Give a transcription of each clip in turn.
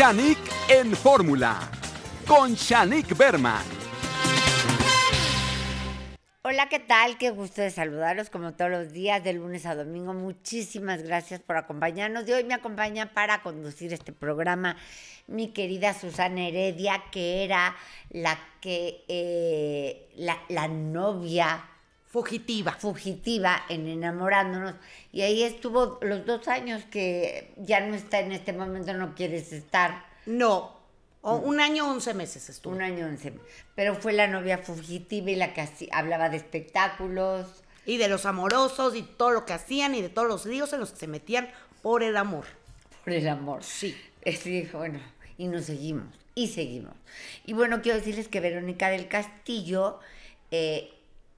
Shanik en Fórmula con Shanik Berman. Hola, ¿qué tal? Qué gusto de saludaros como todos los días, de lunes a domingo. Muchísimas gracias por acompañarnos. Y hoy me acompaña para conducir este programa mi querida Susana Heredia, que era la que eh, la novia Fugitiva. Fugitiva en enamorándonos. Y ahí estuvo los dos años que ya no está en este momento, no quieres estar. No. O un año, once meses estuvo. Un año, once meses. Pero fue la novia fugitiva y la que hablaba de espectáculos. Y de los amorosos y todo lo que hacían y de todos los ríos en los que se metían por el amor. Por el amor. Sí. Sí, bueno, y nos seguimos. Y seguimos. Y bueno, quiero decirles que Verónica del Castillo... Eh,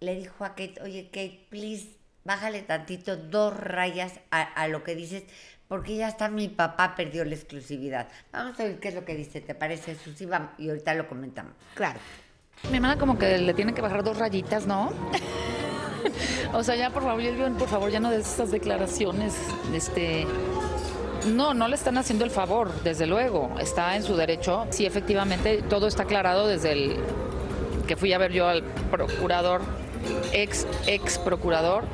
le dijo a Kate, oye Kate, please, bájale tantito dos rayas a, lo que dices, porque ya está mi papá perdió la exclusividad. Vamos a ver qué es lo que dice, ¿te parece, Susi? y ahorita lo comentamos. Claro. Mi hermana como que le tiene que bajar dos rayitas, ¿no? o sea, ya por favor, por favor, ya no des esas declaraciones, este... No, no le están haciendo el favor, desde luego. Está en su derecho. Sí, efectivamente, todo está aclarado desde el que fui a ver yo al procurador ex, ex procurador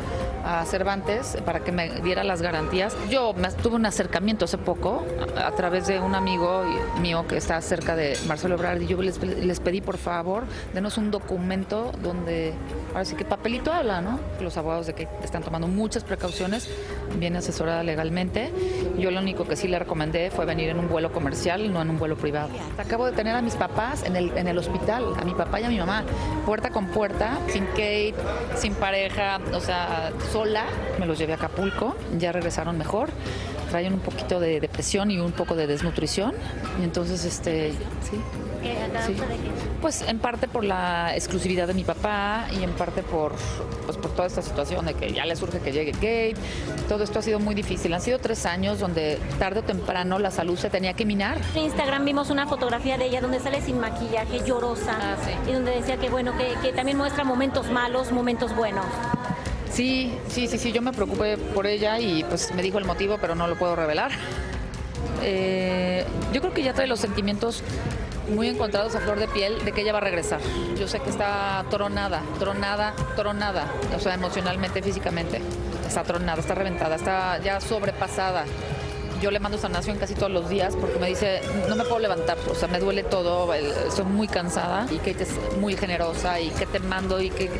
a Cervantes para que me diera las garantías. Yo me, tuve un acercamiento hace poco a, través de un amigo mío que está cerca de Marcelo Ebrard y yo les, les pedí por favor denos un documento donde, ahora sí que papelito habla, ¿no? Los abogados de que están tomando muchas precauciones bien asesorada legalmente. Yo lo único que sí le recomendé fue venir en un vuelo comercial, no en un vuelo privado. Acabo de tener a mis papás en el, hospital, a mi papá y a mi mamá, puerta con puerta, sin Kate, sin pareja, o sea, sola. Me los llevé a Acapulco, ya regresaron mejor traen un poquito de depresión y un poco de desnutrición. Y entonces, este, sí, Sí. Pues en parte por la exclusividad de mi papá y en parte por, pues, por toda esta situación de que ya le surge que llegue GAY, Todo esto ha sido muy difícil. Han sido tres años donde tarde o temprano la salud se tenía que minar. En Instagram vimos una fotografía de ella donde sale sin maquillaje, llorosa, ah, y donde decía que bueno, que, también muestra momentos malos, momentos buenos. Sí, sí, sí, sí, yo me preocupé por ella y pues me dijo el motivo, pero no lo puedo revelar. Eh, yo creo que ya trae los sentimientos muy encontrados a flor de piel de que ella va a regresar. Yo sé que está tronada, tronada, tronada, o sea, emocionalmente, físicamente. Está tronada, está reventada, está ya sobrepasada. Yo le mando sanación casi todos los días porque me dice, no me puedo levantar, o sea, me duele todo, estoy muy cansada y que es muy generosa y que te mando y que,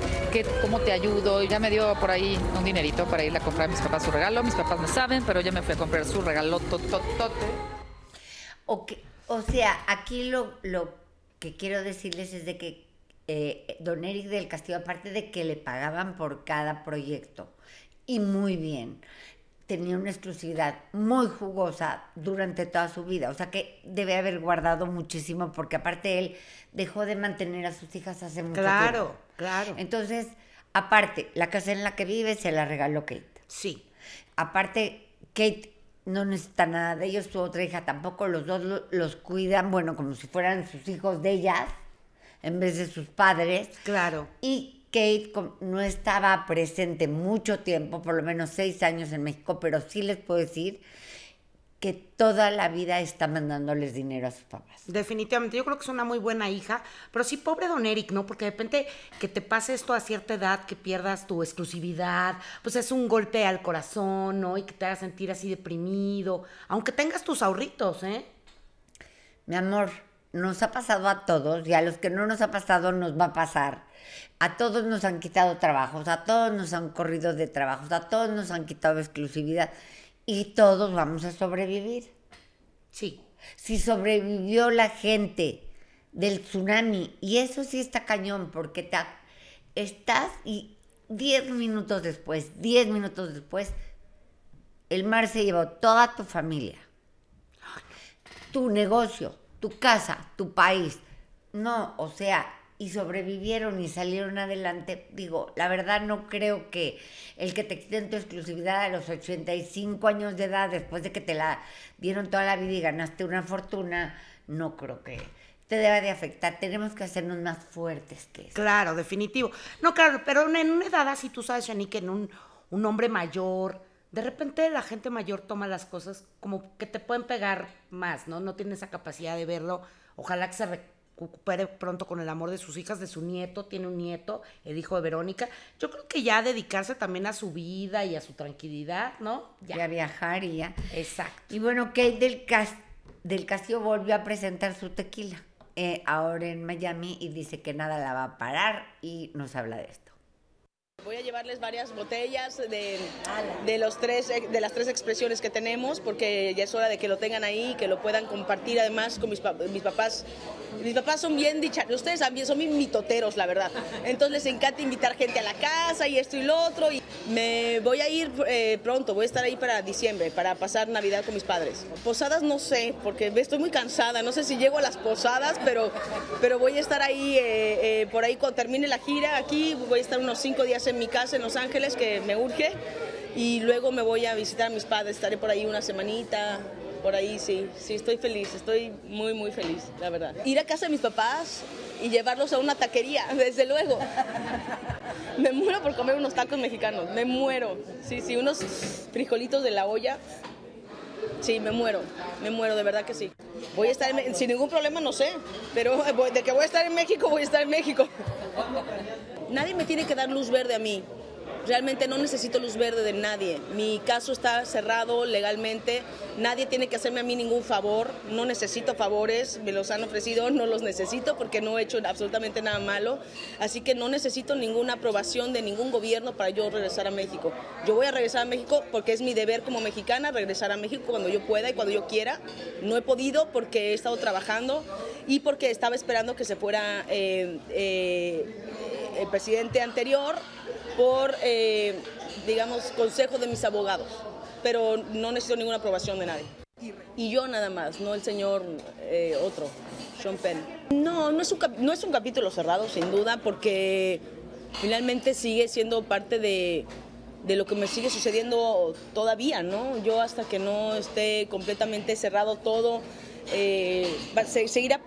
cómo te ayudo. Y ya me dio por ahí un dinerito para ir a comprar a mis papás su regalo, mis papás me saben, pero ya me fui a comprar su regalo tototote. Okay. O sea, aquí lo, lo que quiero decirles es de que eh, don Eric del Castillo, aparte de que le pagaban por cada proyecto, y muy bien, tenía una exclusividad muy jugosa durante toda su vida. O sea que debe haber guardado muchísimo, porque aparte él dejó de mantener a sus hijas hace mucho tiempo. Claro, claro. Entonces, aparte, la casa en la que vive se la regaló Kate. Sí. Aparte, Kate no necesita nada de ellos, su otra hija tampoco, los dos los, cuidan, bueno, como si fueran sus hijos de ellas, en vez de sus padres. Claro. Y Kate no estaba presente mucho tiempo, por lo menos seis años en México, pero sí les puedo decir que toda la vida está mandándoles dinero a sus papás. Definitivamente, yo creo que es una muy buena hija, pero sí pobre don Eric, ¿no? Porque de repente que te pase esto a cierta edad, que pierdas tu exclusividad, pues es un golpe al corazón, ¿no? Y que te haga sentir así deprimido, aunque tengas tus ahorritos, ¿eh? Mi amor, nos ha pasado a todos y a los que no nos ha pasado nos va a pasar. A todos nos han quitado trabajos, a todos nos han corrido de trabajos, a todos nos han quitado exclusividad y todos vamos a sobrevivir. Sí. Si sobrevivió la gente del tsunami, y eso sí está cañón, porque estás y 10 minutos después, 10 minutos después, el mar se llevó toda tu familia, tu negocio, tu casa, tu país. No, o sea, y sobrevivieron y salieron adelante. Digo, la verdad no creo que el que te quiten tu exclusividad a los 85 años de edad, después de que te la dieron toda la vida y ganaste una fortuna, no creo que te deba de afectar. Tenemos que hacernos más fuertes que eso. Claro, definitivo. No, claro, pero en una edad así, tú sabes, Shani, que en un, un hombre mayor, de repente la gente mayor toma las cosas como que te pueden pegar más, ¿no? No tiene esa capacidad de verlo. Ojalá que se recupere pronto con el amor de sus hijas, de su nieto, tiene un nieto, el hijo de Verónica. Yo creo que ya dedicarse también a su vida y a su tranquilidad, ¿no? Ya. Y a viajar y ya. Exacto. Y bueno, Kate del, del Castillo volvió a presentar su tequila eh, ahora en Miami y dice que nada la va a parar y nos habla de esto. Voy a llevarles varias botellas de, de, los tres, eh, de las tres expresiones que tenemos, porque ya es hora de que lo tengan ahí, que lo puedan compartir además con mis, mis papás. Mis papás son bien dichar, ustedes también son mis mitoteros, la verdad. Entonces les encanta invitar gente a la casa y esto y lo otro. Y me voy a ir eh, pronto, voy a estar ahí para diciembre, para pasar Navidad con mis padres. Posadas no sé, porque estoy muy cansada, no sé si llego a las posadas, pero, pero voy a estar ahí, eh, por ahí cuando termine la gira aquí, voy a estar unos cinco días en mi casa en Los Ángeles, que me urge, y luego me voy a visitar a mis padres, estaré por ahí una semanita, por ahí sí, sí, estoy feliz, estoy muy, muy feliz, la verdad. Ir a casa de mis papás y llevarlos a una taquería, desde luego. Me muero por comer unos tacos mexicanos, me muero. Sí, sí, unos frijolitos de la olla. Sí, me muero, me muero, de verdad que sí. Voy a estar sin ningún problema, no sé, pero de que voy a estar en México, voy a estar en México nadie me tiene que dar luz verde a mí. Realmente no necesito luz verde de nadie. Mi caso está cerrado legalmente. Nadie tiene que hacerme a mí ningún favor. No necesito favores. Me los han ofrecido. No los necesito porque no he hecho absolutamente nada malo. Así que no necesito ninguna aprobación de ningún gobierno para yo regresar a México. Yo voy a regresar a México porque es mi deber como mexicana regresar a México cuando yo pueda y cuando yo quiera. No he podido porque he estado trabajando y porque estaba esperando que se fuera... Eh, eh, el presidente anterior por, eh, digamos, consejo de mis abogados, pero no necesito ninguna aprobación de nadie. Y yo nada más, no el señor eh, otro, Sean Penn. No, no es, un no es un capítulo cerrado, sin duda, porque finalmente sigue siendo parte de, lo que me sigue sucediendo todavía, ¿no? Yo hasta que no esté completamente cerrado todo, eh, seguirá,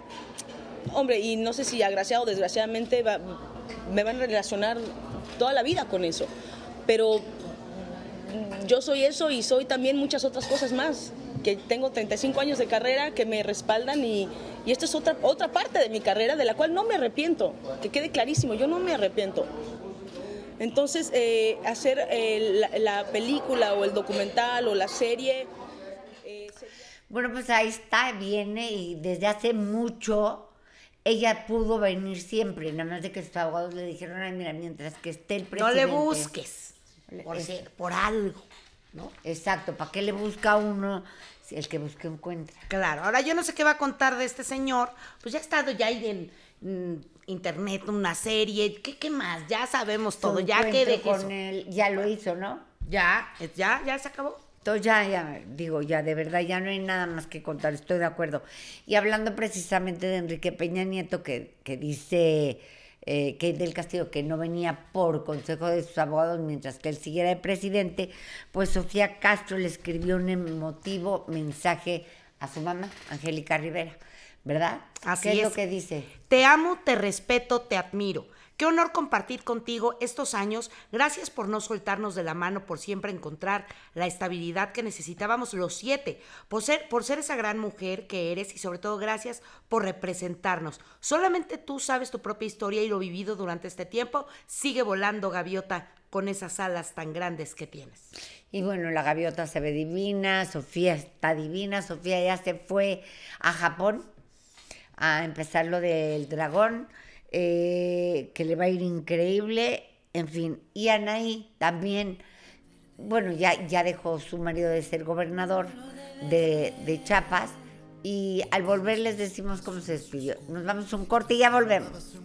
hombre, y no sé si agraciado o desgraciadamente va, me van a relacionar toda la vida con eso. Pero yo soy eso y soy también muchas otras cosas más, que tengo 35 años de carrera que me respaldan y, y esta es otra, otra parte de mi carrera de la cual no me arrepiento, que quede clarísimo, yo no me arrepiento. Entonces, eh, hacer eh, la, película o el documental o la serie... Eh, bueno, pues ahí está, viene y desde hace mucho ella pudo venir siempre, nada más de que sus abogados le dijeron, ay, mira, mientras que esté el presidente. No le busques, por, algo, ¿no? Exacto, ¿para qué le busca uno? Si el que busque encuentra. Claro, ahora yo no sé qué va a contar de este señor, pues ya ha estado ya ahí en, internet una serie, ¿qué, qué más? Ya sabemos todo, ya que con él, ya lo hizo, ¿no? Ya, ya, ya se acabó. Entonces ya, ya, digo, ya de verdad, ya no hay nada más que contar, estoy de acuerdo. Y hablando precisamente de Enrique Peña Nieto, que, que dice eh, que del Castillo que no venía por consejo de sus abogados mientras que él siguiera de presidente, pues Sofía Castro le escribió un emotivo mensaje a su mamá, Angélica Rivera, ¿verdad? Así ¿Qué es lo que dice. Te amo, te respeto, te admiro. Qué honor compartir contigo estos años. Gracias por no soltarnos de la mano, por siempre encontrar la estabilidad que necesitábamos los siete, por ser, por ser esa gran mujer que eres y sobre todo gracias por representarnos. Solamente tú sabes tu propia historia y lo vivido durante este tiempo. Sigue volando, gaviota, con esas alas tan grandes que tienes. Y bueno, la gaviota se ve divina, Sofía está divina, Sofía ya se fue a Japón a empezar lo del dragón. Eh, que le va a ir increíble, en fin. Y Anaí también, bueno, ya, ya dejó su marido de ser gobernador de, de Chiapas y al volver les decimos cómo se despidió. Nos vamos a un corte y ya volvemos.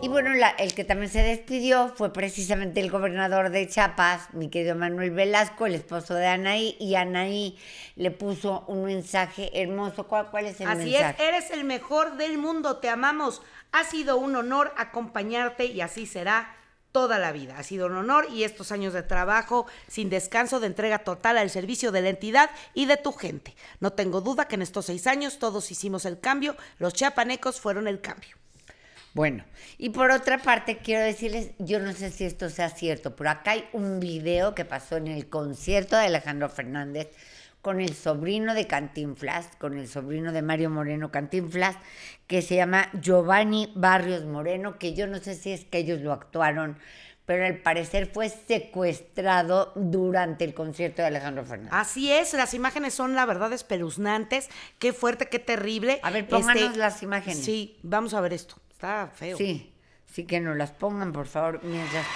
Y bueno, el que también se despidió fue precisamente el gobernador de Chiapas, mi querido Manuel Velasco, el esposo de Anaí, y Anaí le puso un mensaje hermoso. ¿Cuál, es el mensaje? Así es, eres el mejor del mundo, te amamos. Ha sido un honor acompañarte y así será toda la vida. Ha sido un honor y estos años de trabajo sin descanso de entrega total al servicio de la entidad y de tu gente. No tengo duda que en estos seis años todos hicimos el cambio, los chiapanecos fueron el cambio. Bueno, y por otra parte, quiero decirles, yo no sé si esto sea cierto, pero acá hay un video que pasó en el concierto de Alejandro Fernández con el sobrino de Cantinflas, con el sobrino de Mario Moreno Cantinflas, que se llama Giovanni Barrios Moreno, que yo no sé si es que ellos lo actuaron, pero al parecer fue secuestrado durante el concierto de Alejandro Fernández. Así es, las imágenes son la verdad espeluznantes, qué fuerte, qué terrible. A ver, pónganos este, las imágenes. Sí, vamos a ver esto. Está feo. Sí, sí que no las pongan, por favor, mientras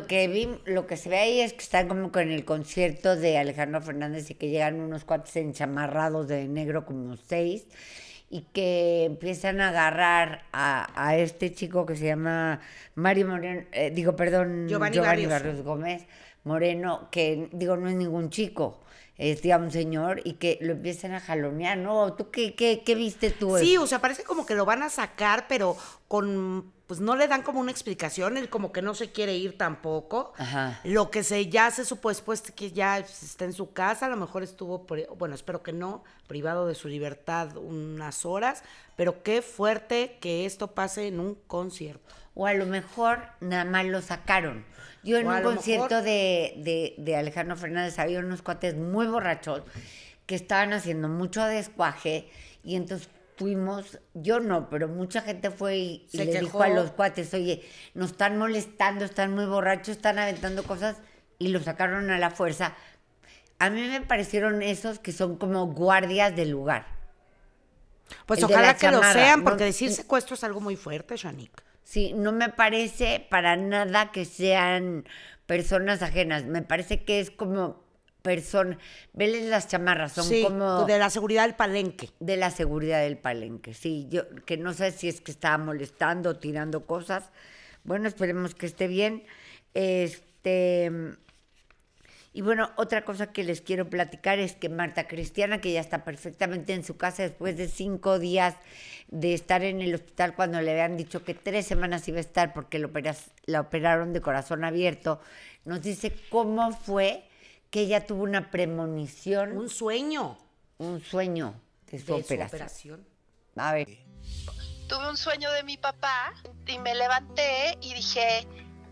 lo que vi, lo que se ve ahí es que están como con el concierto de Alejandro Fernández y que llegan unos cuates enchamarrados de negro, como seis, y que empiezan a agarrar a, este chico que se llama Mario Moreno, eh, digo, perdón, Giovanni, Giovanni Barrios Gómez, Moreno, que digo, no es ningún chico, es un señor, y que lo empiecen a jalonear, ¿no? ¿Tú qué, qué, qué viste tú? Sí, o sea, parece como que lo van a sacar, pero con pues no le dan como una explicación, él como que no se quiere ir tampoco. Lo que se ya se supo después que ya pues, está en su casa, a lo mejor estuvo, bueno, espero que no, privado de su libertad unas horas, pero qué fuerte que esto pase en un concierto o a lo mejor nada más lo sacaron. Yo en un concierto de, de, Alejandro Fernández había unos cuates muy borrachos que estaban haciendo mucho descuaje y entonces fuimos, yo no, pero mucha gente fue y, le dijo a los cuates, oye, nos están molestando, están muy borrachos, están aventando cosas y lo sacaron a la fuerza. A mí me parecieron esos que son como guardias del lugar. Pues ojalá que lo sean, porque decir secuestro es algo muy fuerte, Shanik. Sí, no me parece para nada que sean personas ajenas. Me parece que es como persona. Veles las chamarras, son sí, como. De la seguridad del palenque. De la seguridad del palenque, sí. Yo que no sé si es que estaba molestando, tirando cosas. Bueno, esperemos que esté bien. Este. Y bueno, otra cosa que les quiero platicar es que Marta Cristiana, que ya está perfectamente en su casa después de cinco días de estar en el hospital cuando le habían dicho que tres semanas iba a estar porque la operaron de corazón abierto, nos dice cómo fue que ella tuvo una premonición. Un sueño. Un sueño de su, operación. operación. A ver. Tuve un sueño de mi papá y me levanté y dije,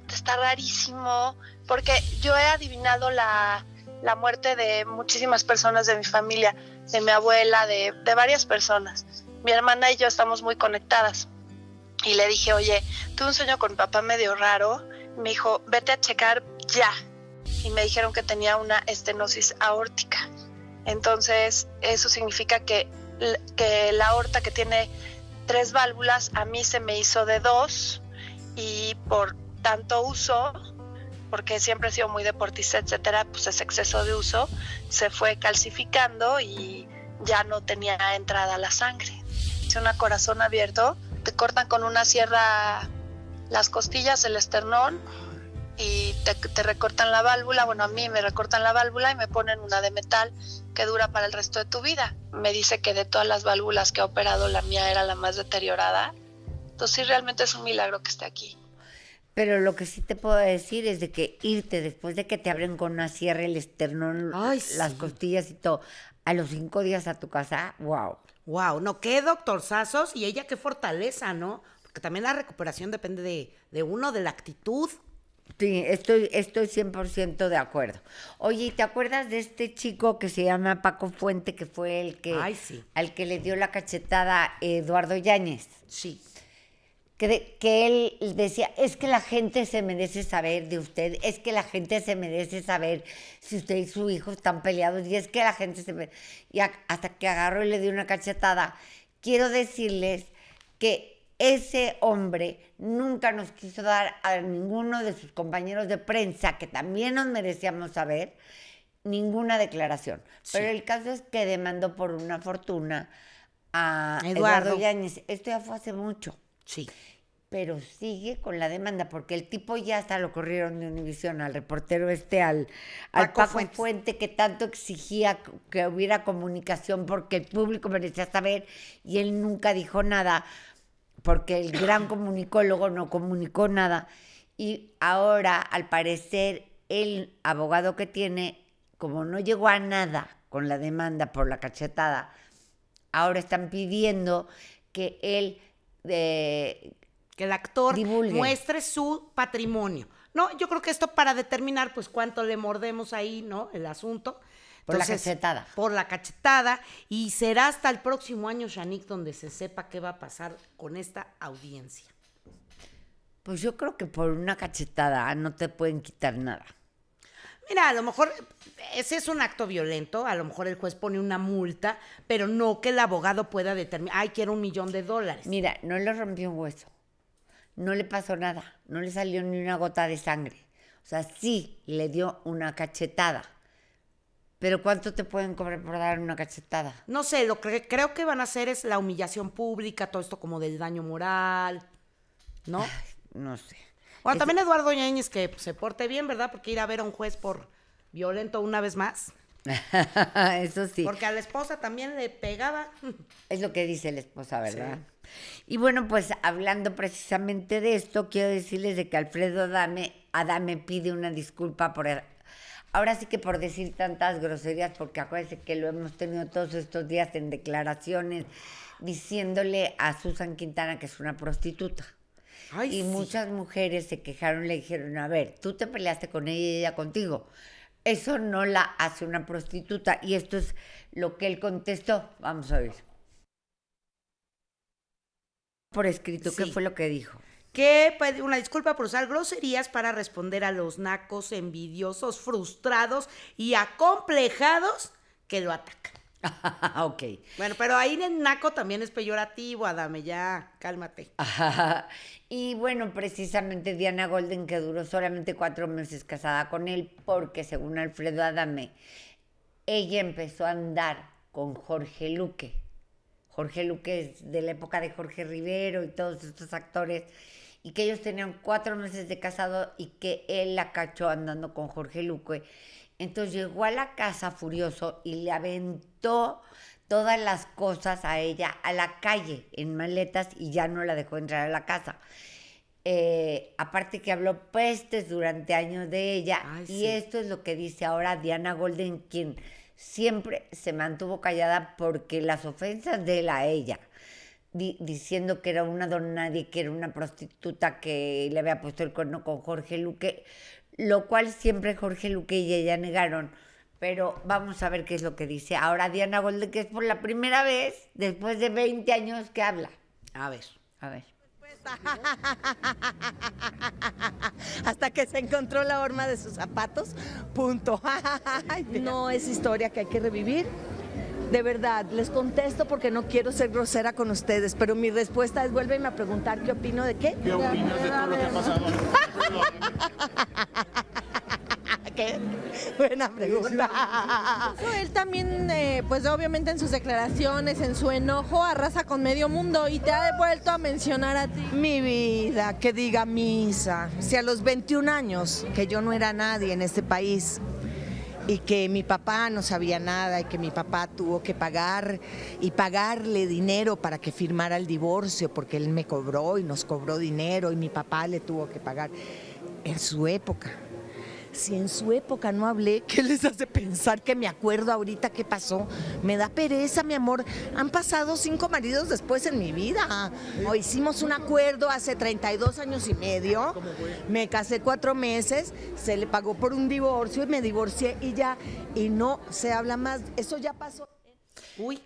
está rarísimo, porque yo he adivinado la, muerte de muchísimas personas de mi familia, de mi abuela, de, de varias personas. Mi hermana y yo estamos muy conectadas. Y le dije, oye, tuve un sueño con papá medio raro. Me dijo, vete a checar ya. Y me dijeron que tenía una estenosis aórtica. Entonces, eso significa que, que la aorta que tiene tres válvulas, a mí se me hizo de dos. Y por tanto uso, porque siempre he sido muy deportista, etcétera, pues ese exceso de uso se fue calcificando y ya no tenía entrada la sangre. Es una corazón abierto, te cortan con una sierra las costillas, el esternón y te, te, recortan la válvula. Bueno, a mí me recortan la válvula y me ponen una de metal que dura para el resto de tu vida. Me dice que de todas las válvulas que ha operado, la mía era la más deteriorada. Entonces sí, realmente es un milagro que esté aquí. Pero lo que sí te puedo decir es de que irte después de que te abren con una cierre el esternón, las costillas y todo, a los cinco días a tu casa, wow. Wow, no, qué doctor Sazos y ella qué fortaleza, ¿no? Porque también la recuperación depende de, de uno, de la actitud. Sí, estoy, estoy 100% de acuerdo. Oye, ¿te acuerdas de este chico que se llama Paco Fuente, que fue el que, al que le dio la cachetada Eduardo Yáñez? Sí que, que él decía, es que la gente se merece saber de usted, es que la gente se merece saber si usted y su hijo están peleados, y es que la gente se merece... Y hasta que agarró y le dio una cachetada. Quiero decirles que ese hombre nunca nos quiso dar a ninguno de sus compañeros de prensa, que también nos merecíamos saber, ninguna declaración. Pero el caso es que demandó por una fortuna a Eduardo, Eduardo Yáñez. Esto ya fue hace mucho. Sí. Pero sigue con la demanda, porque el tipo ya hasta lo corrieron de Univisión, al reportero este, al, al Paco, Fuente. que tanto exigía que hubiera comunicación porque el público merecía saber y él nunca dijo nada, porque el gran comunicólogo no comunicó nada. Y ahora, al parecer, el abogado que tiene, como no llegó a nada con la demanda por la cachetada, ahora están pidiendo que él de que el actor muestre su patrimonio. No, yo creo que esto para determinar pues cuánto le mordemos ahí, ¿no? El asunto. Por la cachetada. Por la cachetada. Y será hasta el próximo año, Shanik, donde se sepa qué va a pasar con esta audiencia. Pues yo creo que por una cachetada no te pueden quitar nada. Mira, a lo mejor ese es un acto violento, a lo mejor el juez pone una multa, pero no que el abogado pueda determinar, ay, quiero un millón de dólares. Mira, no le rompió un hueso, no le pasó nada, no le salió ni una gota de sangre. O sea, sí le dio una cachetada. Pero ¿cuánto te pueden cobrar por dar una cachetada? No sé, lo que creo que van a hacer es la humillación pública, todo esto como del daño moral, ¿no? no sé. Bueno, también Eduardo Ñañez que pues, se porte bien, ¿verdad? Porque ir a ver a un juez por violento una vez más. Eso sí. Porque a la esposa también le pegaba. Es lo que dice la esposa, ¿verdad? Y bueno, pues hablando precisamente de esto, quiero decirles de que Alfredo Adame, Adame pide una disculpa por... Er-, ahora sí que por decir tantas groserías, porque acuérdense que lo hemos tenido todos estos días en declaraciones diciéndole a Susan Quintana que es una prostituta y muchas mujeres se quejaron, le dijeron, a ver, tú te peleaste con ella y ella contigo. Eso no la hace una prostituta. Y esto es lo que él contestó. Vamos a ver. Por escrito, ¿qué fue lo que dijo? que pues, una disculpa por usar groserías para responder a los nacos envidiosos, frustrados y acomplejados que lo atacan. ok. Bueno, pero ahí en Naco también es peyorativo, Adame, ya, cálmate. y bueno, precisamente Diana Golden, que duró solamente cuatro meses casada con él, porque según Alfredo Adame, ella empezó a andar con Jorge Luque. Jorge Luque es de la época de Jorge Rivero y todos estos actores, y que ellos tenían cuatro meses de casado y que él la cachó andando con Jorge Luque entonces llegó a la casa furioso y le aventó todas las cosas a ella a la calle en maletas y ya no la dejó entrar a la casa. Eh, aparte que habló pestes durante años de ella y esto es lo que dice ahora Diana Golden, quien siempre se mantuvo callada porque las ofensas de él a ella, diciendo que era una don nadie, que era una prostituta, que le había puesto el cuerno con Jorge Luque, lo cual siempre Jorge Luque y ella negaron. Pero vamos a ver qué es lo que dice ahora Diana Golde, que es por la primera vez después de 20 años que habla. A ver, a ver. Hasta que se encontró la horma de sus zapatos, punto. no es historia que hay que revivir, de verdad, les contesto porque no quiero ser grosera con ustedes, pero mi respuesta es vuélveme a preguntar qué opino de qué. ¿Qué opinas de todo lo que ha pasado? ¿Qué? Buena pregunta. Él también, eh, pues obviamente en sus declaraciones, en su enojo, arrasa con medio mundo y te ha vuelto a mencionar a ti. Mi vida, que diga misa. Si a los 21 años, que yo no era nadie en este país, y que mi papá no sabía nada y que mi papá tuvo que pagar y pagarle dinero para que firmara el divorcio porque él me cobró y nos cobró dinero y mi papá le tuvo que pagar en su época. Si en su época no hablé, ¿qué les hace pensar que me acuerdo ahorita qué pasó? Me da pereza, mi amor. Han pasado cinco maridos después en mi vida. hicimos un acuerdo hace 32 años y medio. Me casé cuatro meses, se le pagó por un divorcio y me divorcié y ya. Y no se habla más. Eso ya pasó. Uy.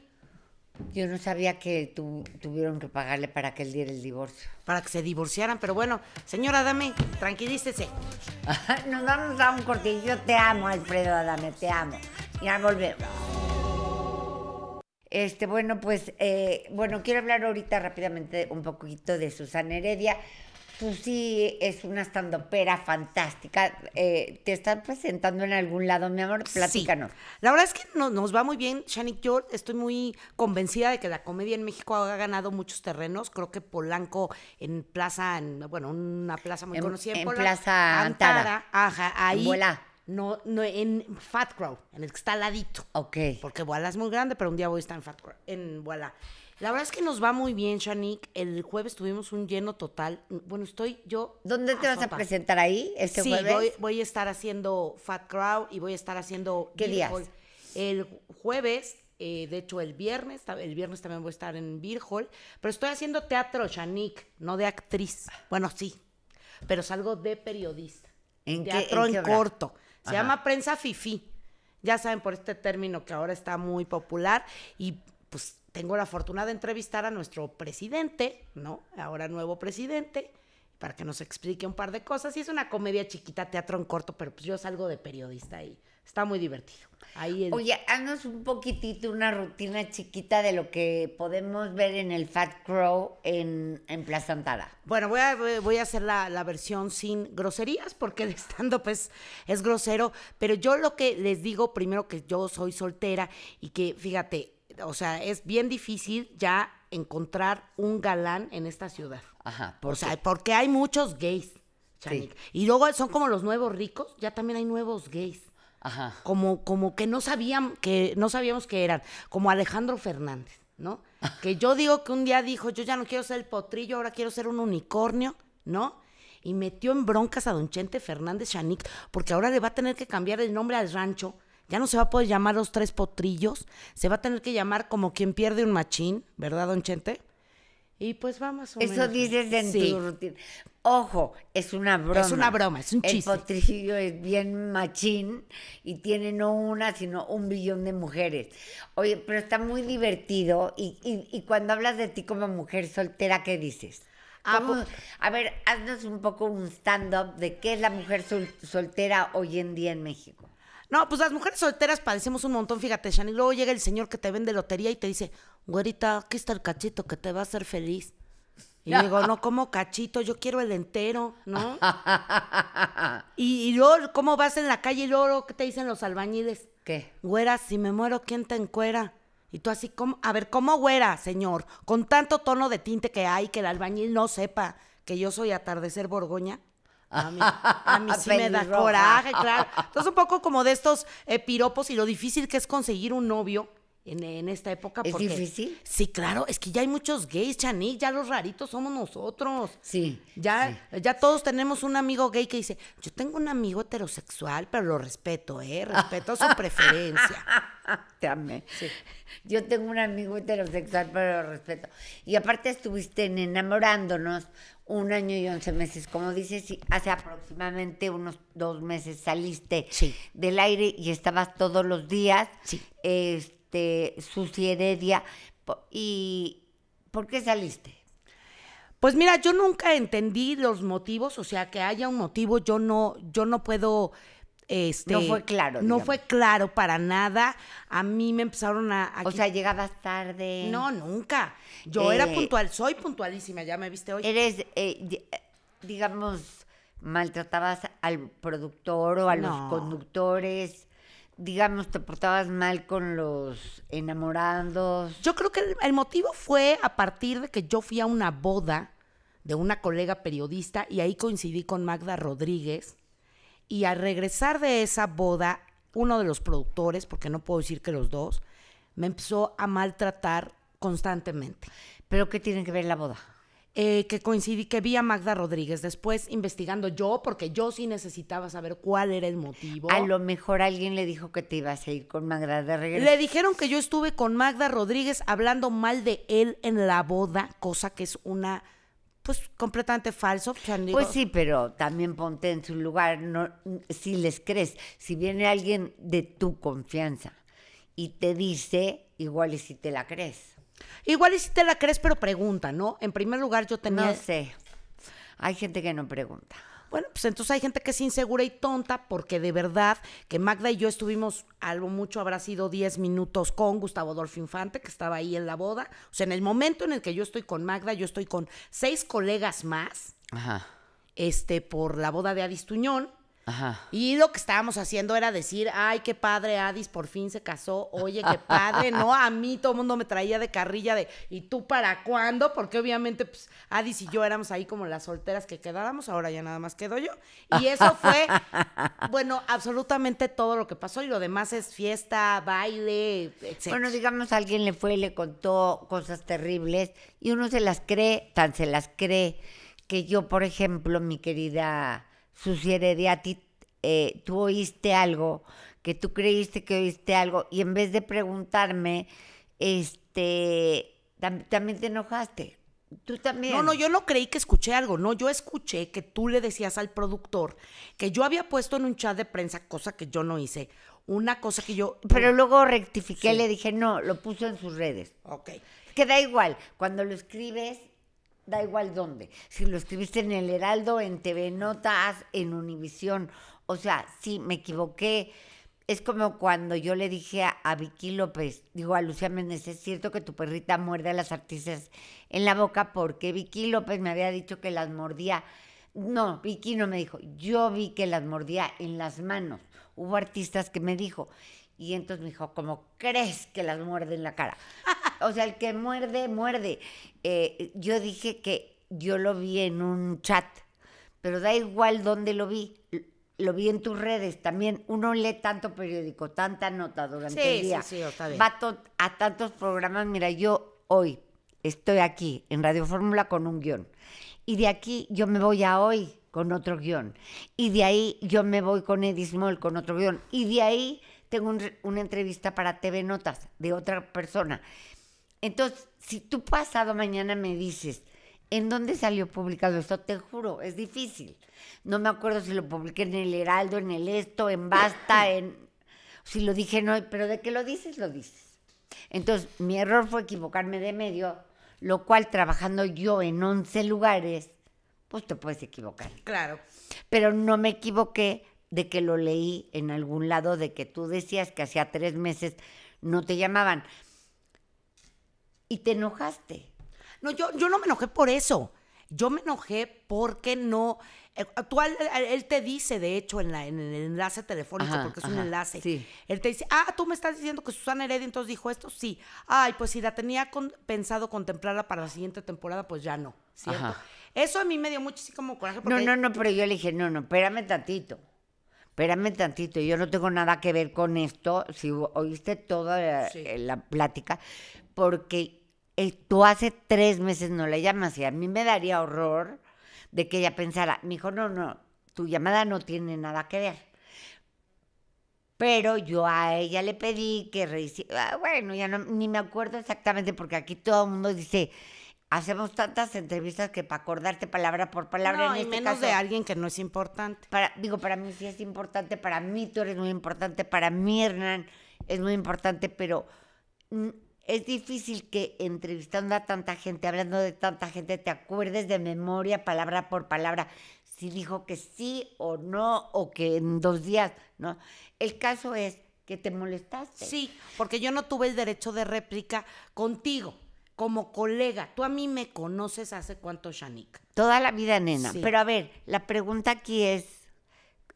Yo no sabía que tu, tuvieron que pagarle para que él diera el divorcio. Para que se divorciaran, pero bueno, señora dame, tranquilícese. Nos vamos a un cortillo. Te amo, Alfredo Adame, te amo. Ya volvemos. Este, bueno, pues, eh, bueno, quiero hablar ahorita rápidamente un poquito de Susana Heredia. Pues sí, es una estandopera fantástica. Eh, ¿Te están presentando en algún lado, mi amor? Platícanos. La verdad es que no, nos va muy bien, Shanik. Yo estoy muy convencida de que la comedia en México ha ganado muchos terrenos. Creo que Polanco en plaza, bueno, una plaza muy conocida en, Plaza Antara. Ajá, ahí. No, no, en Fat Crow, en el que está al ladito. Ok. Porque Boala es muy grande, pero un día voy a estar en Fat Crow, en la verdad es que nos va muy bien, Shanique. El jueves tuvimos un lleno total. Bueno, estoy yo. ¿Dónde te vas a presentar ahí este jueves? Sí, voy, a estar haciendo Fat Crowd y voy a estar haciendo. ¿Qué días? Hall. El jueves, eh, de hecho, el viernes. El viernes también voy a estar en Beer Hall. Pero estoy haciendo teatro, Shanik, no de actriz. Bueno, sí. Pero salgo de periodista. ¿En teatro qué, en, corto. Se llama prensa Fifi. Ya saben por este término que ahora está muy popular. Y pues tengo la fortuna de entrevistar a nuestro presidente, ¿no? Ahora nuevo presidente, para que nos explique un par de cosas. Y es una comedia chiquita, teatro en corto, pero pues yo salgo de periodista ahí. está muy divertido. Oye, háganos un poquitito una rutina chiquita de lo que podemos ver en el Fat Crow en, en Plaza Bueno, voy a, voy a hacer la, versión sin groserías, porque el stand-up es, es grosero, pero yo lo que les digo, primero que yo soy soltera y que, fíjate, o sea, es bien difícil ya encontrar un galán en esta ciudad. Ajá. porque hay muchos gays. Sí. Y luego son como los nuevos ricos, ya también hay nuevos gays. Ajá. Como, como que no sabían, que no sabíamos que eran, como Alejandro Fernández, ¿no? que yo digo que un día dijo, yo ya no quiero ser el potrillo, ahora quiero ser un unicornio, ¿no? Y metió en broncas a Don Chente Fernández Chanik, porque ahora le va a tener que cambiar el nombre al rancho ya no se va a poder llamar los tres potrillos, se va a tener que llamar como quien pierde un machín, ¿verdad, don Chente? Y pues vamos. Eso dices en tu rutina. Ojo, es una broma. Es una broma, es un chiste. El potrillo es bien machín y tiene no una, sino un billón de mujeres. Oye, pero está muy divertido. Y, cuando hablas de ti como mujer soltera, ¿qué dices? Ah, a ver, haznos un poco un stand-up de qué es la mujer soltera hoy en día en México. No, pues las mujeres solteras padecemos un montón, fíjate, Y Luego llega el señor que te vende lotería y te dice, güerita, aquí está el cachito que te va a hacer feliz. Y digo, no como cachito, yo quiero el entero, ¿no? y, y, luego, ¿cómo vas en la calle y luego qué te dicen los albañiles? ¿Qué? Güera, si me muero, ¿quién te encuera? Y tú así, ¿cómo? a ver, ¿cómo güera, señor? Con tanto tono de tinte que hay, que el albañil no sepa que yo soy atardecer borgoña. A mí, a sí me da coraje, claro. Entonces, un poco como de estos eh, piropos y lo difícil que es conseguir un novio en, esta época. ¿Es difícil? Sí, claro, es que ya hay muchos gays, Chani, ya los raritos somos nosotros. Sí. Ya, ya todos tenemos un amigo gay que dice, yo tengo un amigo heterosexual, pero lo respeto, ¿eh? Respeto su preferencia. Te amé. Sí. Yo tengo un amigo heterosexual, pero lo respeto. Y aparte estuviste enamorándonos un año y once meses. Como dices, hace aproximadamente unos dos meses saliste del aire y estabas todos los días. Sí. Este, este, su ¿Y por qué saliste? Pues mira, yo nunca entendí los motivos, o sea, que haya un motivo, yo no, yo no puedo... Este, no fue claro. No fue claro para nada. A mí me empezaron a... o sea, llegabas tarde. No, nunca. Yo era eh, puntual, soy puntualísima, ya me viste hoy. Eres, eh, digamos, maltratabas al productor o a los conductores digamos, te portabas mal con los enamorados? Yo creo que el, motivo fue a partir de que yo fui a una boda de una colega periodista y ahí coincidí con Magda Rodríguez. Y al regresar de esa boda, uno de los productores, porque no puedo decir que los dos, me empezó a maltratar constantemente. ¿Pero qué tiene que ver la boda? Eh, que coincidí, que vi a Magda Rodríguez después investigando yo, porque yo sí necesitaba saber cuál era el motivo. A lo mejor alguien le dijo que te ibas a ir con Magda de regreso. Le dijeron que yo estuve con Magda Rodríguez hablando mal de él en la boda, cosa que es una pues completamente falso. Pues sí, pero también ponte en su lugar, no, si les crees, si viene alguien de tu confianza y te dice, igual y si te la crees. Igual y si te la crees, pero pregunta, ¿no? En primer lugar, yo tenía. No sé. Hay gente que no pregunta. Bueno, pues entonces hay gente que es insegura y tonta, porque de verdad que Magda y yo estuvimos, algo mucho habrá sido 10 minutos con Gustavo Adolfo Infante, que estaba ahí en la boda. O sea, en el momento en el que yo estoy con Magda, yo estoy con seis colegas más. Este, por la boda de Adis y lo que estábamos haciendo era decir, ay, qué padre, Adis por fin se casó, oye, qué padre, ¿no? A mí todo el mundo me traía de carrilla de, ¿y tú para cuándo? Porque obviamente, pues, Adis y yo éramos ahí como las solteras que quedábamos, ahora ya nada más quedo yo. Y eso fue, bueno, absolutamente todo lo que pasó y lo demás es fiesta, baile, etc. Bueno, digamos, alguien le fue y le contó cosas terribles y uno se las cree, tan se las cree, que yo, por ejemplo, mi querida ¿de a ti, eh, tú oíste algo, que tú creíste que oíste algo, y en vez de preguntarme, este, también te enojaste. Tú también. No, no, yo no creí que escuché algo, no, yo escuché que tú le decías al productor que yo había puesto en un chat de prensa, cosa que yo no hice, una cosa que yo... Pero luego rectifiqué, le dije, no, lo puso en sus redes. Ok. Queda da igual, cuando lo escribes da igual dónde. Si lo escribiste en El Heraldo, en TV Notas, en Univisión. O sea, sí, me equivoqué. Es como cuando yo le dije a, Vicky López, digo a Lucía Méndez, es cierto que tu perrita muerde a las artistas en la boca porque Vicky López me había dicho que las mordía. No, Vicky no me dijo, yo vi que las mordía en las manos. Hubo artistas que me dijo, y entonces me dijo, ¿cómo crees que las muerde en la cara? o sea, el que muerde, muerde. Eh, yo dije que yo lo vi en un chat, pero da igual dónde lo vi. Lo vi en tus redes también. Uno lee tanto periódico, tanta nota durante el día. Va a tantos programas. Mira, yo hoy estoy aquí en Radio Fórmula con un guión. Y de aquí yo me voy a hoy con otro guión. Y de ahí yo me voy con Edith con otro guión. Y de ahí tengo una entrevista para TV Notas de otra persona. Entonces, si tú pasado mañana me dices, ¿en dónde salió publicado esto? Te juro, es difícil. No me acuerdo si lo publiqué en el Heraldo, en el Esto, en Basta, en... Si lo dije no, pero de que lo dices, lo dices. Entonces, mi error fue equivocarme de medio, lo cual trabajando yo en 11 lugares, pues te puedes equivocar. Claro. Pero no me equivoqué de que lo leí en algún lado, de que tú decías que hacía tres meses no te llamaban y te enojaste. No, yo, yo no me enojé por eso. Yo me enojé porque no. Eh, tú, eh, él, te dice, de hecho, en, la, el enlace telefónico, porque es un enlace. Él te dice, ah, tú me estás diciendo que Susana Heredia entonces dijo esto. Sí. Ay, pues si la tenía pensado contemplarla para la siguiente temporada, pues ya no. ¿cierto? Eso a mí me dio muchísimo coraje. Porque... No, no, no, pero yo le dije, no, no, espérame tantito. Espérame tantito, yo no tengo nada que ver con esto. Si oíste toda eh, la plática, porque eh, tú hace tres meses no le llamas y a mí me daría horror de que ella pensara, mi hijo, no, no, tu llamada no tiene nada que ver. Pero yo a ella le pedí que rehiciera, ah, bueno, ya no, ni me acuerdo exactamente porque aquí todo el mundo dice, hacemos tantas entrevistas que para acordarte palabra por palabra en este caso, de alguien que no es importante. digo, para mí sí es importante, para mí tú eres muy importante, para mí Hernán es muy importante, pero es difícil que entrevistando a tanta gente, hablando de tanta gente, te acuerdes de memoria, palabra por palabra, si dijo que sí o no, o que en dos días, ¿no? El caso es que te molestaste. Sí, porque yo no tuve el derecho de réplica contigo, como colega. Tú a mí me conoces hace cuánto, Shanika. Toda la vida, nena. Pero a ver, la pregunta aquí es,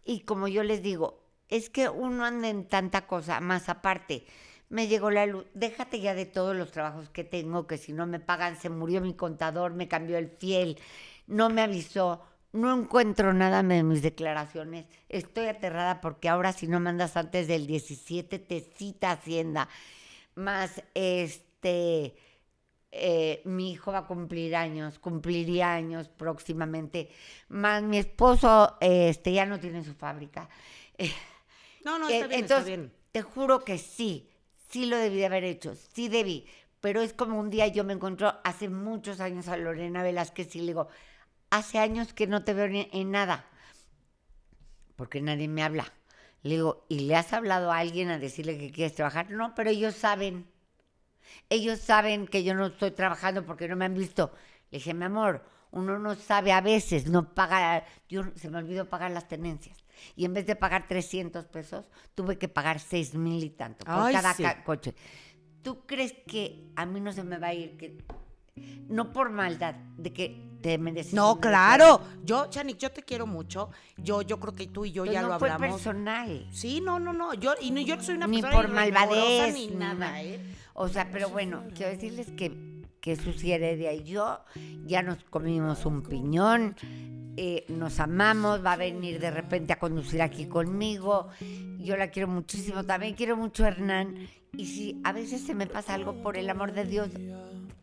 y como yo les digo, es que uno anda en tanta cosa, más aparte me llegó la luz, déjate ya de todos los trabajos que tengo, que si no me pagan, se murió mi contador, me cambió el fiel, no me avisó, no encuentro nada de mis declaraciones, estoy aterrada porque ahora si no mandas antes del 17 te cita Hacienda, más este... Eh, mi hijo va a cumplir años, cumpliría años próximamente, más mi esposo este, ya no tiene su fábrica. no, no, está eh, bien, entonces, bien. Te juro que sí sí lo debí de haber hecho, sí debí, pero es como un día yo me encontró hace muchos años a Lorena Velázquez y le digo, hace años que no te veo en, nada, porque nadie me habla. Le digo, ¿y le has hablado a alguien a decirle que quieres trabajar? No, pero ellos saben. Ellos saben que yo no estoy trabajando porque no me han visto. Le dije, mi amor, uno no sabe a veces, no paga, yo se me olvidó pagar las tenencias. Y en vez de pagar 300 pesos, tuve que pagar 6 mil y tanto por cada coche. ¿Tú crees que a mí no se me va a ir que no por maldad, de que te mereces. No, claro. Yo, Chanik, yo te quiero mucho. Yo, yo creo que tú y yo ya lo hablamos. Fue personal. Sí, no, no, no. Yo, y no, yo soy una ni por malvadez ni nada. ¿eh? O sea, pero bueno, quiero decirles que que de de y yo ya nos comimos un piñón, eh, nos amamos, va a venir de repente a conducir aquí conmigo. Yo la quiero muchísimo, también quiero mucho a Hernán. Y si a veces se me pasa algo, por el amor de Dios,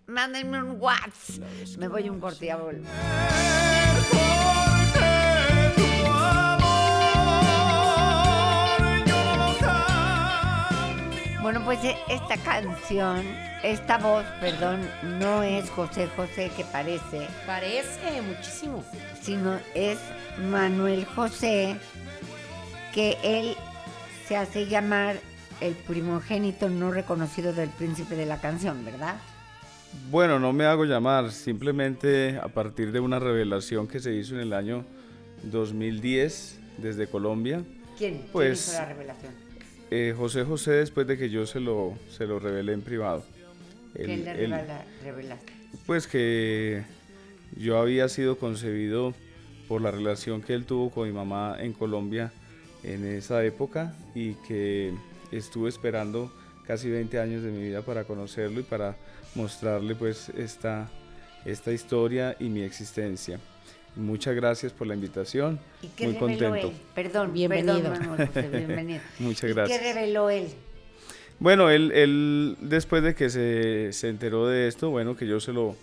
mándenme un WhatsApp. Me voy un cortiabol Bueno, pues e, esta canción, esta voz, perdón, no es José José que parece. Parece muchísimo. Sino es Manuel José, que él se hace llamar el primogénito no reconocido del príncipe de la canción, ¿verdad? Bueno, no me hago llamar, simplemente a partir de una revelación que se hizo en el año 2010 desde Colombia. ¿Quién? Pues, ¿Quién hizo la revelación? Eh, José José después de que yo se lo, se lo revelé en privado. ¿Qué le revelaste? Pues que yo había sido concebido por la relación que él tuvo con mi mamá en Colombia en esa época y que estuve esperando casi 20 años de mi vida para conocerlo y para mostrarle pues esta historia y mi existencia. Muchas gracias por la invitación. Muy contento. Perdón, bienvenido. Perdón, bienvenido. Muchas gracias. ¿Qué reveló él? Bueno, él, él después de que se, enteró de esto, bueno, que yo se lo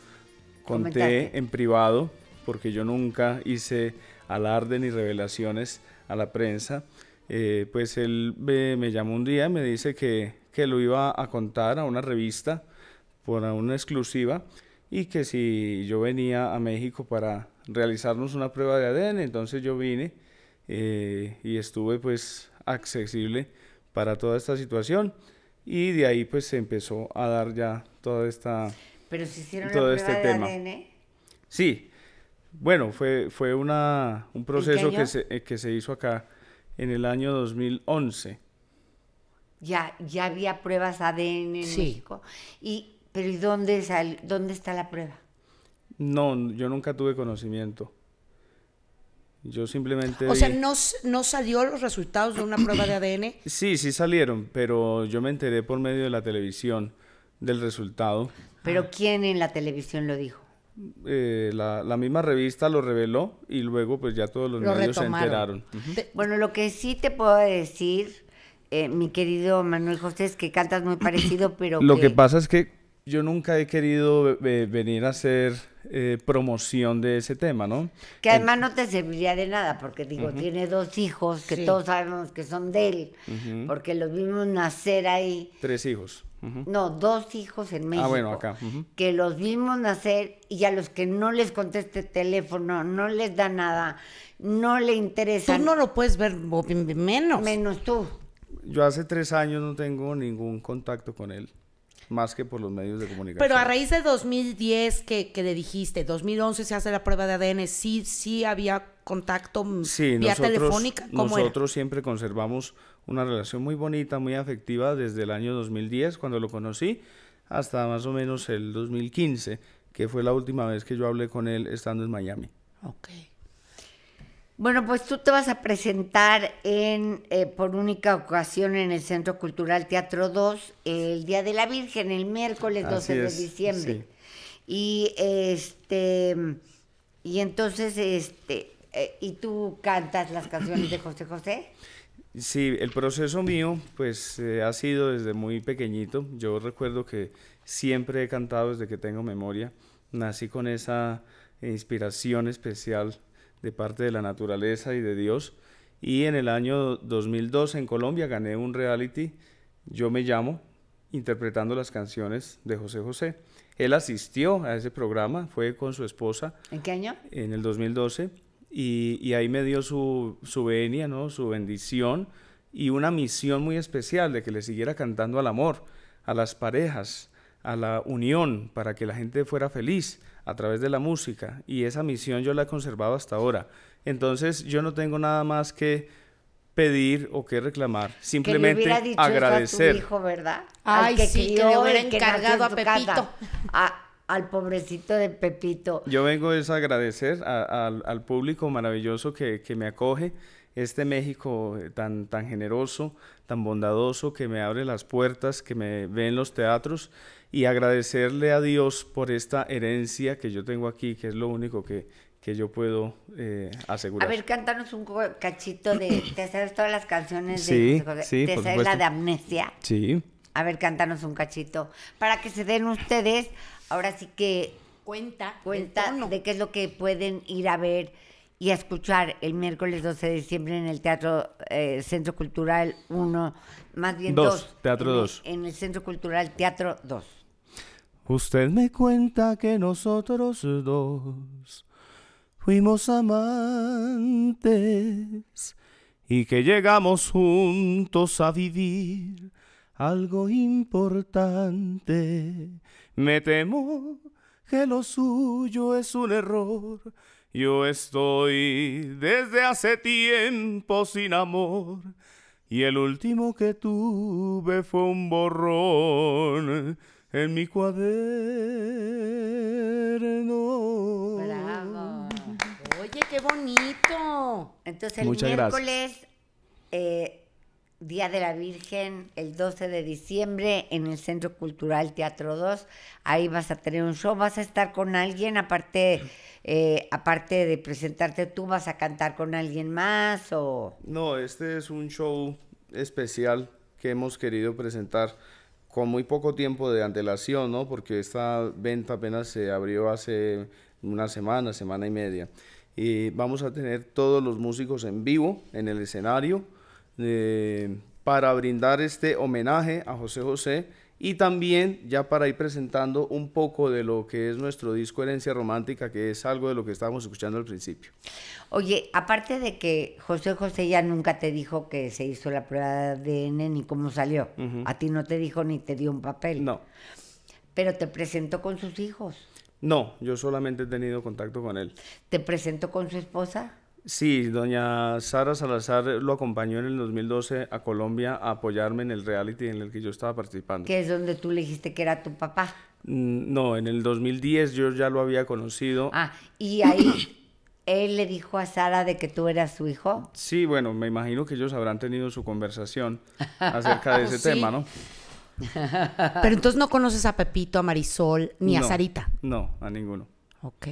conté en privado, porque yo nunca hice alarde ni revelaciones a la prensa, eh, pues él me, llamó un día, y me dice que, que lo iba a contar a una revista, por una exclusiva, y que si yo venía a México para realizarnos una prueba de ADN, entonces yo vine eh, y estuve pues accesible para toda esta situación y de ahí pues se empezó a dar ya toda esta pero se hicieron todo este prueba de ADN. sí bueno fue fue una un proceso eh, que se, hizo acá en el año 2011 ya ya había pruebas ADN en México y pero ¿y dónde, está la prueba? No, yo nunca tuve conocimiento. Yo simplemente... O sea, ¿no, salió los resultados de una prueba de ADN? Sí, sí salieron, pero yo me enteré por medio de la televisión del resultado. ¿Pero quién en la televisión lo dijo? Eh, la, misma revista lo reveló y luego pues ya todos los medios se enteraron. Bueno, lo que sí te puedo decir, eh, mi querido Manuel José, es que cantas muy parecido, pero... Lo que pasa es que yo nunca he querido venir a hacer eh, promoción de ese tema, ¿no? Que además no te serviría de nada, porque digo, tiene dos hijos que todos sabemos que son de él, porque los vimos nacer ahí. Tres hijos. No, dos hijos en México. Ah, bueno, acá. Que los vimos nacer y a los que no les conteste teléfono, no les da nada, no le interesa. Tú no lo puedes ver menos. Menos tú. Yo hace tres años no tengo ningún contacto con él más que por los medios de comunicación. Pero a raíz de 2010 que, que le dijiste, 2011 se hace la prueba de ADN, sí, sí había contacto vía telefónica. ¿Cómo nosotros siempre conservamos una relación muy bonita, muy afectiva desde el año 2010 cuando lo conocí hasta más o menos el 2015, que fue la última vez que yo hablé con él estando en Miami. Okay. Bueno, pues tú te vas a presentar en, eh, por única ocasión en el Centro Cultural Teatro 2 el Día de la Virgen, el miércoles 12 de diciembre. Y este y entonces este eh, y tú cantas las canciones de José José? Sí, el proceso mío pues eh, ha sido desde muy pequeñito. Yo recuerdo que siempre he cantado desde que tengo memoria. Nací con esa inspiración especial de parte de la naturaleza y de Dios. Y en el año 2012 en Colombia gané un reality, Yo me llamo, interpretando las canciones de José José. Él asistió a ese programa, fue con su esposa. ¿En qué año? En el 2012. Y, y ahí me dio su, su venia, ¿no? su bendición y una misión muy especial de que le siguiera cantando al amor, a las parejas, a la unión, para que la gente fuera feliz, a través de la música y esa misión yo la he conservado hasta ahora. Entonces yo no tengo nada más que pedir o que reclamar, simplemente que le dicho agradecer. a tu hijo, ¿verdad? Ay, al que sí, le encargado a Pepito. al pobrecito de Pepito. Yo vengo es agradecer al público maravilloso que, me acoge, este México eh, tan, tan generoso, tan bondadoso, que me abre las puertas, que me ve en los teatros y agradecerle a Dios por esta herencia que yo tengo aquí, que es lo único que, que yo puedo eh, asegurar. A ver, cántanos un cachito de... ¿Te sabes todas las canciones de... Sí, ¿Te la de Amnesia? Sí. A ver, cántanos un cachito para que se den ustedes, ahora sí que... Cuenta. Cuenta de qué es lo que pueden ir a ver y a escuchar el miércoles 12 de diciembre en el Teatro eh, Centro Cultural 1, más bien 2. Teatro 2. en, el Centro Cultural Teatro 2. Usted me cuenta que nosotros dos fuimos amantes y que llegamos juntos a vivir algo importante. Me temo que lo suyo es un error. Yo estoy desde hace tiempo sin amor y el último que tuve fue un borrón en mi cuaderno. Bravo. Oye, qué bonito. Entonces el miércoles, eh, Día de la Virgen, el 12 de diciembre, en el Centro Cultural Teatro 2. Ahí vas a tener un show, vas a estar con alguien, aparte, eh, aparte de presentarte tú, vas a cantar con alguien más o... No, este es un show especial que hemos querido presentar con muy poco tiempo de antelación, ¿no? Porque esta venta apenas se abrió hace una semana, semana y media. Y vamos a tener todos los músicos en vivo en el escenario eh, para brindar este homenaje a José José y también, ya para ir presentando un poco de lo que es nuestro disco Herencia Romántica, que es algo de lo que estábamos escuchando al principio. Oye, aparte de que José José ya nunca te dijo que se hizo la prueba de ADN ni cómo salió, a ti no te dijo ni te dio un papel. No. Pero te presentó con sus hijos. No, yo solamente he tenido contacto con él. ¿Te presentó con su esposa? Sí, doña Sara Salazar lo acompañó en el 2012 a Colombia a apoyarme en el reality en el que yo estaba participando. Que es donde tú le dijiste que era tu papá. Mm, no, en el 2010 yo ya lo había conocido. Ah, y ahí él le dijo a Sara de que tú eras su hijo. Sí, bueno, me imagino que ellos habrán tenido su conversación acerca de ese tema, ¿no? Pero entonces no conoces a Pepito, a Marisol, ni a Sarita. No, a ninguno. Ok.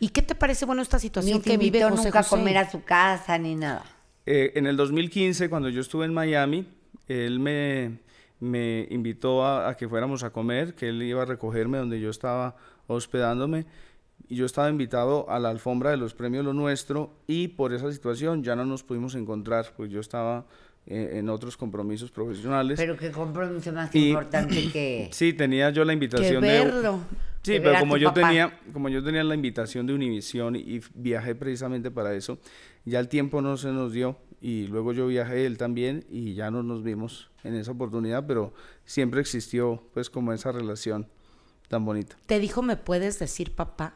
¿Y qué te parece, bueno, esta situación ni que vive José nunca José? comer a su casa ni nada. Eh, en el 2015, cuando yo estuve en Miami, él me, me invitó a, que fuéramos a comer, que él iba a recogerme donde yo estaba hospedándome. Y yo estaba invitado a la alfombra de los premios Lo Nuestro y por esa situación ya no nos pudimos encontrar, pues yo estaba eh, en otros compromisos profesionales. Pero qué compromiso más importante que... Sí, tenía yo la invitación verlo. de Sí, pero como yo, tenía, como yo tenía la invitación de Univisión y viajé precisamente para eso, ya el tiempo no se nos dio y luego yo viajé él también y ya no nos vimos en esa oportunidad, pero siempre existió pues como esa relación tan bonita. ¿Te dijo me puedes decir papá?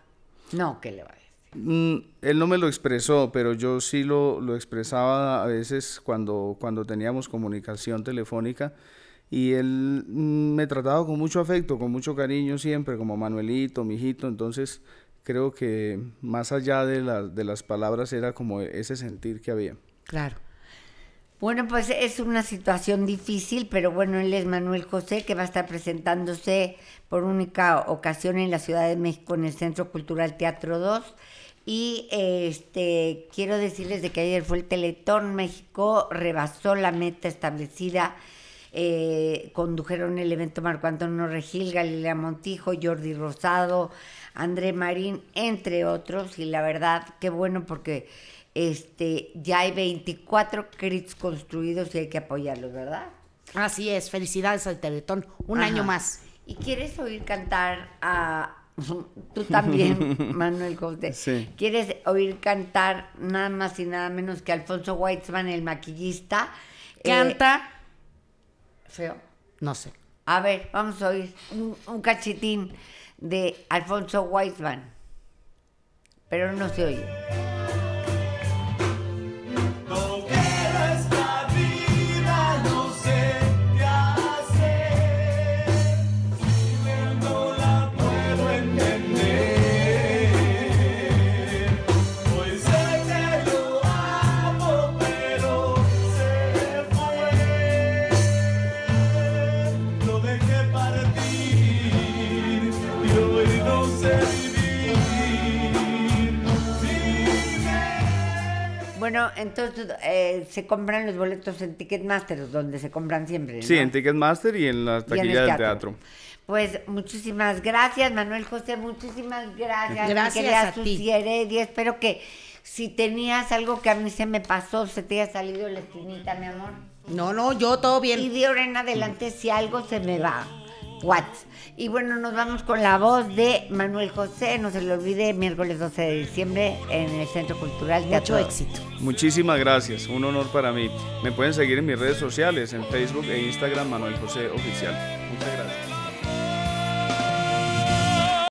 No, ¿qué le va a decir? Mm, él no me lo expresó, pero yo sí lo, lo expresaba a veces cuando, cuando teníamos comunicación telefónica. Y él mm, me trataba con mucho afecto, con mucho cariño siempre, como Manuelito, mijito. Entonces, creo que más allá de, de las palabras era como ese sentir que había. Claro. Bueno, pues es una situación difícil, pero bueno, él es Manuel José, que va a estar presentándose por única ocasión en la Ciudad de México en el Centro Cultural Teatro 2. Y este quiero decirles de que ayer fue el Teletón México, rebasó la meta establecida eh, condujeron el evento Marco Antonio Regil, Galilea Montijo, Jordi Rosado, André Marín, entre otros, y la verdad, qué bueno porque este, ya hay 24 crits construidos y hay que apoyarlos, ¿verdad? Así es, felicidades al Teletón, un año más. ¿Y quieres oír cantar a... Tú también, Manuel Gómez ¿Quieres oír cantar nada más y nada menos que Alfonso Weitzman, el maquillista? Canta... Eh, feo. No sé. A ver, vamos a oír un, cachetín de Alfonso Weisman, Pero no se oye. Bueno, entonces eh, se compran los boletos en Ticketmaster, donde se compran siempre. ¿no? Sí, en Ticketmaster y en la taquilla del teatro. Pues muchísimas gracias, Manuel José, muchísimas gracias. Gracias a ti. Y espero que si tenías algo que a mí se me pasó, se te haya salido la esquinita, mi amor. No, no, yo todo bien. Y de ahora en adelante, si algo se me va, what? Y bueno, nos vamos con la voz de Manuel José, no se le olvide, miércoles 12 de diciembre en el Centro Cultural Teatro Éxito. Muchísimas gracias, un honor para mí. Me pueden seguir en mis redes sociales, en Facebook e Instagram Manuel José Oficial. Muchas gracias.